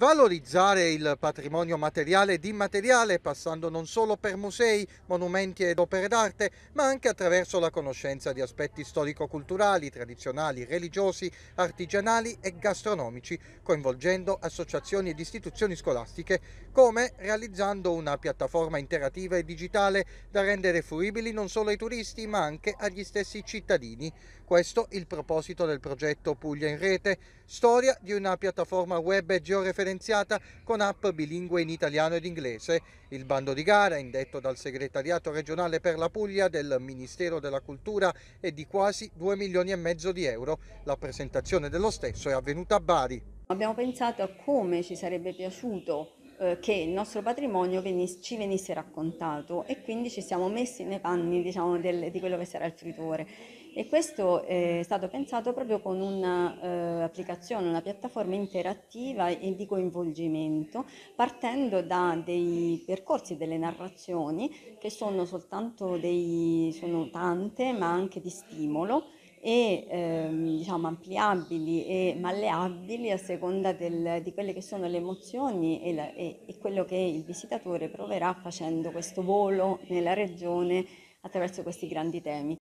valorizzare il patrimonio materiale ed immateriale passando non solo per musei, monumenti ed opere d'arte, ma anche attraverso la conoscenza di aspetti storico-culturali, tradizionali, religiosi, artigianali e gastronomici, coinvolgendo associazioni ed istituzioni scolastiche, come realizzando una piattaforma interattiva e digitale da rendere fruibili non solo ai turisti, ma anche agli stessi cittadini. Questo il proposito del progetto Puglia in Rete, storia di una piattaforma web georeferenziale differenziata con app bilingue in italiano ed inglese. Il bando di gara, indetto dal segretariato regionale per la Puglia del Ministero della Cultura, è di quasi 2 milioni e mezzo di euro. La presentazione dello stesso è avvenuta a Bari. Abbiamo pensato a come ci sarebbe piaciuto eh, che il nostro patrimonio venisse, ci venisse raccontato e quindi ci siamo messi nei panni diciamo, del, di quello che sarà il fruitore. E questo eh, è stato pensato proprio con un'applicazione, eh, una piattaforma interattiva e di coinvolgimento, partendo da dei percorsi, delle narrazioni che sono soltanto dei, sono tante, ma anche di stimolo e ehm, diciamo, ampliabili e malleabili a seconda del, di quelle che sono le emozioni e, la, e, e, quello che il visitatore proverà facendo questo volo nella regione attraverso questi grandi temi.